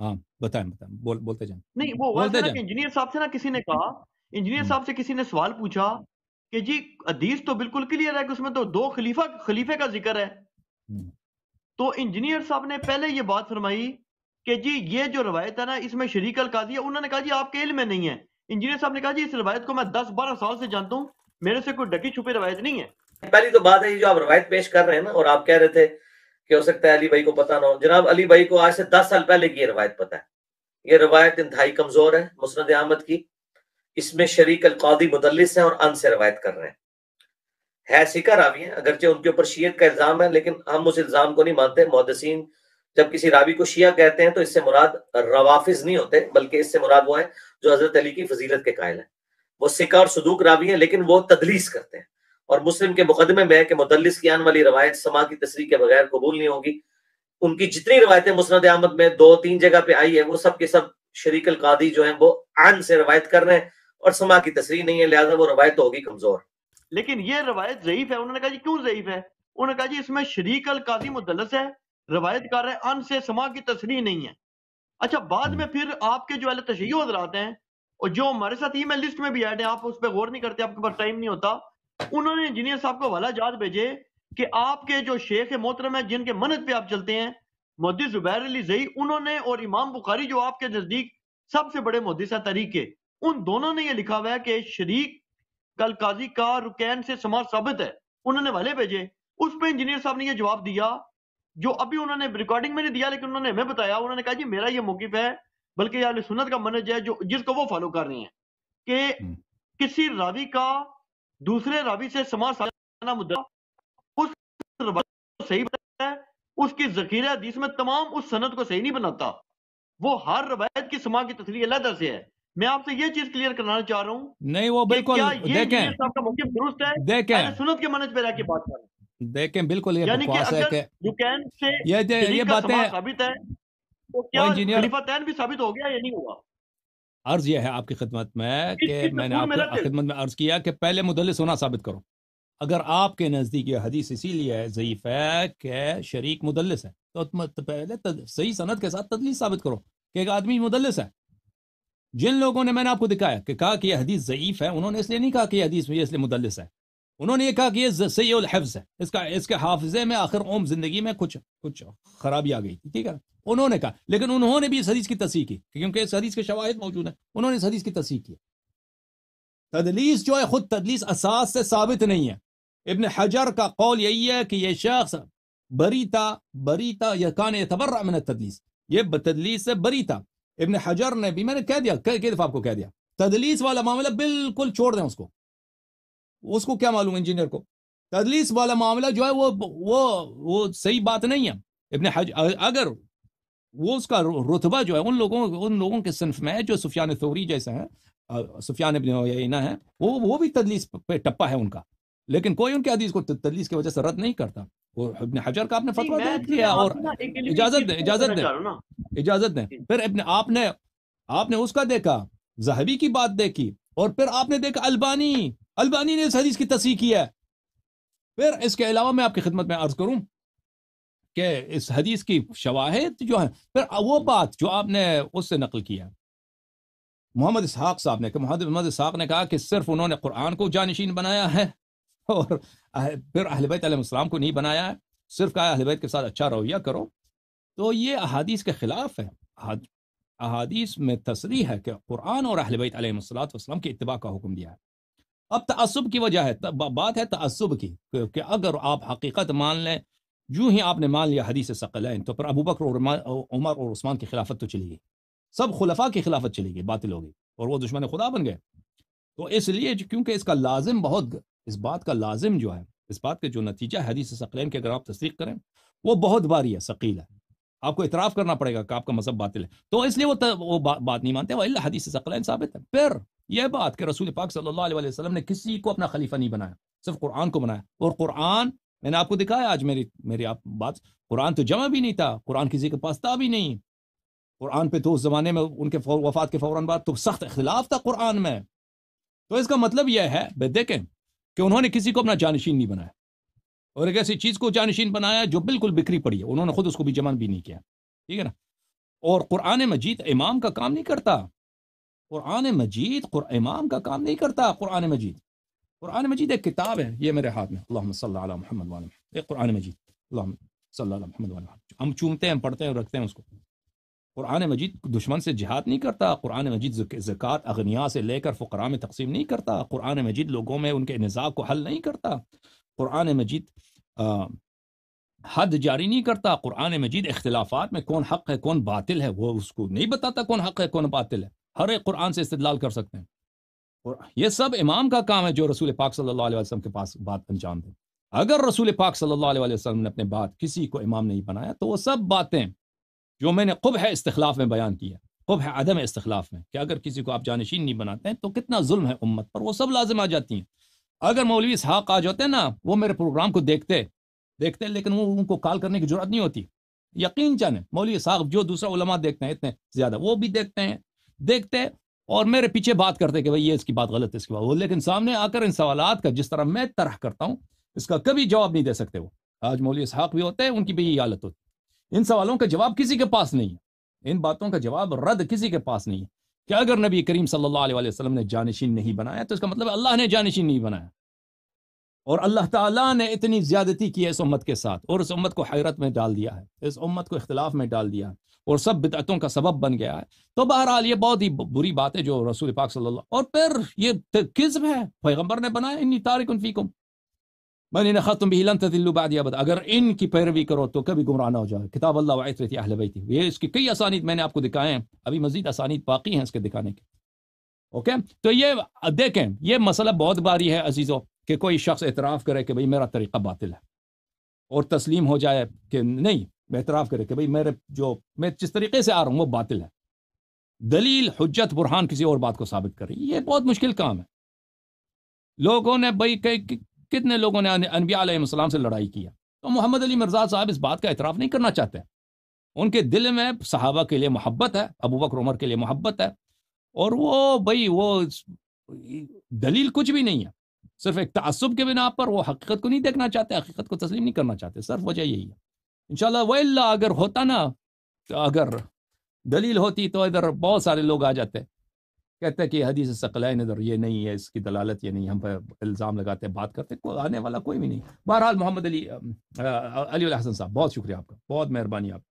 ہاں بتائیں بتائیں بول بولتے جائیں نہیں وہ انجینئر انجینئر صاحب صاحب سے سے نا کسی ہاں۔ کسی نے نے کہا سوال پوچھا کہ جی حدیث تو بالکل کلیئر ہے کہ اس میں تو دو خلیفہ خلیفے کا ذکر ہے ہاں۔ تو انجینئر صاحب نے پہلے یہ بات فرمائی کہ جی یہ جو روایت ہے نا اس میں شریک القاضی ہے انہوں نے کہا جی آپ کے علم میں نہیں ہے انجینئر صاحب نے کہا جی اس روایت کو میں دس بارہ سال سے جانتا ہوں میرے سے کوئی ڈکی چھپی روایت نہیں ہے پہلی تو بات ہے جو آپ روایت پیش کر رہے ہیں نا اور آپ کہہ رہے تھے کہ ہو سکتا ہے علی بھائی کو پتہ نہ ہو جناب علی بھائی کو آج سے دس سال پہلے کی یہ روایت پتہ ہے یہ روایت انتہائی کمزور ہے مسند احمد کی اس میں شریک القادی مدلس ہیں اور ان سے روایت کر رہے ہیں سکھا راوی ہیں اگرچہ ان کے اوپر شیعت کا الزام ہے لیکن ہم اس الزام کو نہیں مانتے مہدسین جب کسی راوی کو شیعہ کہتے ہیں تو اس سے مراد روافظ نہیں ہوتے بلکہ اس سے مراد وہ ہے جو حضرت علی کی فضیلت کے قائل ہیں وہ سکا اور صدوق راوی ہیں لیکن وہ تدلیس کرتے ہیں اور مسلم کے مقدمے میں کہ مدلس کی آن والی روایت سما کی تصریح کے بغیر قبول نہیں ہوگی ان کی جتنی روایتیں مسند احمد میں دو تین جگہ پہ آئی ہیں ہیں وہ وہ سب سب کے شریک القادی جو سے روایت کر رہے اور سما کی تصریح نہیں ہے لہٰذا وہ روایت تو ہوگی کمزور لیکن یہ روایت ضعیف ہے انہوں نے کہا جی کیوں ضعیف ہے انہوں نے کہا جی اس میں شریک القادی مدلس ہے روایت کر رہے آن سے سما کی تصریح نہیں ہے اچھا بعد میں پھر آپ کے جو اہل حضرات ہیں اور جو ہمارے ساتھ میل لسٹ میں بھی ہیں آپ اس پہ غور نہیں کرتے آپ کے پاس ٹائم نہیں ہوتا انہوں نے انجینئر صاحب کو والا جات بھیجے کہ آپ کے جو شیخ محترم ہیں جن کے منت پہ آپ چلتے ہیں مودی زبیر علی زئی انہوں نے اور امام بخاری جو آپ کے نزدیک سب سے بڑے مودی سا تحریک ہے ان دونوں نے یہ لکھا ہوا ہے کہ شریک کل قاضی کا رکین سے سمار ثابت ہے انہوں نے والے بھیجے اس پہ انجینئر صاحب نے یہ جواب دیا جو ابھی انہوں نے ریکارڈنگ میں نہیں دیا لیکن انہوں نے ہمیں بتایا انہوں نے کہا جی میرا یہ موقف ہے بلکہ یہ سنت کا منج ہے جو جس کو وہ فالو کر رہے ہیں کہ کسی راوی کا دوسرے راوی سے سما سالانہ مدت اس روایت کو صحیح بناتا ہے اس کی ذخیرہ حدیث میں تمام اس سند کو صحیح نہیں بناتا وہ ہر روایت کی سما کی تصریح علیحدہ سے ہے میں آپ سے یہ چیز کلیئر کرانا چاہ رہا ہوں نہیں وہ بالکل دیکھیں کا موقف درست ہے دیکھیں سنت کے منج پہ رہ کے بات کر رہا ہوں دیکھیں بالکل یہ یعنی بکواس ہے کہ یو سے یہ باتیں ثابت ہے تو کیا خلیفہ تین بھی ثابت ہو گیا یا نہیں ہوا عرض یہ ہے آپ کی خدمت میں کہ میں نے آپ کی خدمت میں عرض کیا کہ پہلے مدلس ہونا ثابت کرو اگر آپ کے نزدیک یہ حدیث اسی لیے ضعیف ہے کہ شریک مدلس ہے تو پہلے صحیح صنعت کے ساتھ تدلیس ثابت کرو کہ ایک آدمی مدلس ہے جن لوگوں نے میں نے آپ کو دکھایا کہ کہا کہ یہ حدیث ضعیف ہے انہوں نے اس لیے نہیں کہا کہ یہ حدیث یہ اس لیے مدلس ہے انہوں نے یہ کہا کہ یہ سعید الحفظ ہے اس اس کا کے حافظے میں آخر اوم زندگی میں کچھ کچھ خرابی آ گئی تھی ٹھیک ہے انہوں نے کہا لیکن انہوں نے بھی حدیث کی تصحیح کی کیونکہ حدیث کے شواہد موجود ہیں انہوں نے حدیث کی تصحیح کی تدلیس جو ہے خود تدلیس اساس سے ثابت نہیں ہے ابن حجر کا قول یہی ہے کہ یہ شخص بری تھا بریتا یقان تدلیس یہ تدلیس سے بری تھا ابن حجر نے بھی میں نے کہہ دیا کئی دفعہ آپ کو کہہ دیا تدلیس والا معاملہ بالکل چھوڑ دیں اس کو اس کو کیا معلوم انجینئر کو تدلیس والا معاملہ جو ہے وہ وہ وہ صحیح بات نہیں ہے ابن حج اگر وہ اس کا رتبہ جو ہے ان ان لوگوں لوگوں کے صنف میں جو سفیان سفیان جیسے ہیں ہیں ابن وہ وہ بھی تدلیس پہ ٹپا ہے ان کا لیکن کوئی ان کے حدیث کو تدلیس کی وجہ سے رد نہیں کرتا وہ ابن حجر کا آپ نے دے دیا اور اجازت دیں اجازت جی۔ دیں اجازت دیں پھر ابن آپ نے آپ نے اس کا دیکھا زہبی کی بات دیکھی اور پھر آپ نے دیکھا البانی البانی نے اس حدیث کی تصحیح کیا ہے پھر اس کے علاوہ میں آپ کی خدمت میں عرض کروں کہ اس حدیث کی شواہد جو ہیں پھر وہ بات جو آپ نے اس سے نقل کیا محمد اسحاق صاحب نے کہا محمد محمد اسحاق نے کہا کہ صرف انہوں نے قرآن کو جانشین بنایا ہے اور پھر اہل بیت علیہ السلام کو نہیں بنایا ہے صرف کہا اہل بیت کے ساتھ اچھا رویہ کرو تو یہ احادیث کے خلاف ہے احادیث میں تصریح ہے کہ قرآن اور اہل بیت علیہ السلاۃ کی اتباع کا حکم دیا ہے اب تعصب کی وجہ ہے بات ہے تعصب کی کہ اگر آپ حقیقت مان لیں جو ہی آپ نے مان لیا حدیث ثقلین تو ابو بکر اور عمر اور عثمان کی خلافت تو چلی گئی سب خلفاء کی خلافت چلی گئی باطل ہو گئی اور وہ دشمن خدا بن گئے تو اس لیے کیونکہ اس کا لازم بہت اس بات کا لازم جو ہے اس بات کے جو نتیجہ حدیث ثقلین کے اگر آپ تصدیق کریں وہ بہت باری ہے ثقیل ہے آپ کو اطراف کرنا پڑے گا کہ آپ کا مذہب باطل ہے تو اس لیے وہ بات نہیں مانتے وہ اللہ حدیث ثقلین ثابت ہے پھر یہ بات کہ رسول پاک صلی اللہ علیہ وسلم نے کسی کو اپنا خلیفہ نہیں بنایا صرف قرآن کو بنایا اور قرآن میں نے آپ کو دکھایا آج میری میری آپ بات قرآن تو جمع بھی نہیں تھا قرآن کسی کے پاس تھا بھی نہیں قرآن پہ تو اس زمانے میں ان کے وفات کے فوراً بعد تو سخت اختلاف تھا قرآن میں تو اس کا مطلب یہ ہے بے دیکھیں کہ انہوں نے کسی کو اپنا جانشین نہیں بنایا اور ایک ایسی چیز کو جانشین بنایا جو بالکل بکری پڑی ہے انہوں نے خود اس کو بھی جمع بھی نہیں کیا ٹھیک ہے نا اور قرآن مجید امام کا کام نہیں کرتا قرآن مجید امام کا کام نہیں کرتا قرآن مجید قرآن مجید ایک کتاب ہے یہ میرے ہاتھ میں اللہ صلی اللہ وعلی محمد ایک قرآن مجید اللہ صلی اللہ علیہ محمد والم ہم چومتے ہیں پڑھتے ہیں رکھتے ہیں اس کو قرآن مجید دشمن سے جہاد نہیں کرتا قرآن مجید زکوٰۃ اغنیا سے لے کر فقرا میں تقسیم نہیں کرتا قرآن مجید لوگوں میں ان کے نظام کو حل نہیں کرتا قرآن مجید حد جاری نہیں کرتا قرآن مجید اختلافات میں کون حق ہے کون باطل ہے وہ اس کو نہیں بتاتا کون حق ہے کون باطل ہے ہر ایک قرآن سے استدلال کر سکتے ہیں اور یہ سب امام کا کام ہے جو رسول پاک صلی اللہ علیہ وسلم کے پاس بات انجام دے اگر رسول پاک صلی اللہ علیہ وسلم نے اپنے بات کسی کو امام نہیں بنایا تو وہ سب باتیں جو میں نے قبح ہے استخلاف میں بیان کیا ہے ہے عدم استخلاف میں کہ اگر کسی کو آپ جانشین نہیں بناتے ہیں تو کتنا ظلم ہے امت پر وہ سب لازم آ جاتی ہیں اگر مولوی اسحاق آ جاتے ہیں نا وہ میرے پروگرام کو دیکھتے دیکھتے ہیں لیکن وہ ان کو کال کرنے کی ضرورت نہیں ہوتی یقین جانے مولوی اسحاق جو دوسرا علماء دیکھتے ہیں اتنے زیادہ وہ بھی دیکھتے ہیں دیکھتے اور میرے پیچھے بات کرتے کہ بھائی یہ اس کی بات غلط ہے اس کی بات وہ لیکن سامنے آ کر ان سوالات کا جس طرح میں طرح کرتا ہوں اس کا کبھی جواب نہیں دے سکتے وہ آج مولوی اسحاق بھی ہوتے ہیں ان کی بھی یہی حالت ہوتی ان سوالوں کا جواب کسی کے پاس نہیں ہے ان باتوں کا جواب رد کسی کے پاس نہیں ہے کہ اگر نبی کریم صلی اللہ علیہ وسلم نے جانشین نہیں بنایا تو اس کا مطلب اللہ نے جانشین نہیں بنایا اور اللہ تعالیٰ نے اتنی زیادتی کی ہے اس امت کے ساتھ اور اس امت کو حیرت میں ڈال دیا ہے اس امت کو اختلاف میں ڈال دیا ہے اور سب بدعتوں کا سبب بن گیا ہے تو بہرحال یہ بہت ہی بری بات ہے جو رسول پاک صلی اللہ اور پھر یہ کذب ہے پیغمبر نے بنایا انی تارک فیکم من ان ختم بھی لن تدلو بعد یابد اگر ان کی پیروی کرو تو کبھی گمراہ نہ ہو جائے کتاب اللہ وعیت اہل بیتی یہ اس کی کئی آسانیت میں نے آپ کو دکھائے ہیں ابھی مزید آسانیت باقی ہیں اس کے دکھانے کے اوکے تو یہ دیکھیں یہ مسئلہ بہت باری ہے عزیزو کہ کوئی شخص اعتراف کرے کہ بھئی میرا طریقہ باطل ہے اور تسلیم ہو جائے کہ نہیں اعتراف کرے کہ بھئی میرے جو میں جس طریقے سے آ رہا ہوں وہ باطل ہے دلیل حجت برہان کسی اور بات کو ثابت کرے یہ بہت مشکل کام ہے لوگوں نے بھائی کتنے لوگوں نے انبیاء علیہ السلام سے لڑائی کیا تو محمد علی مرزا صاحب اس بات کا اعتراف نہیں کرنا چاہتے ان کے دل میں صحابہ کے لیے محبت ہے ابو بکر عمر کے لیے محبت ہے اور وہ بھائی وہ دلیل کچھ بھی نہیں ہے صرف ایک تعصب کے بنا پر وہ حقیقت کو نہیں دیکھنا چاہتے حقیقت کو تسلیم نہیں کرنا چاہتے صرف وجہ یہی ہے انشاءاللہ شاء اللہ اگر ہوتا نا تو اگر دلیل ہوتی تو ادھر بہت سارے لوگ آ جاتے کہتے کہ حدیث ثقلین ادھر یہ نہیں ہے اس کی دلالت یہ نہیں ہم پہ الزام لگاتے بات کرتے کوئی آنے والا کوئی بھی نہیں بہرحال محمد علی علی الحسن صاحب بہت شکریہ آپ کا بہت مہربانی آپ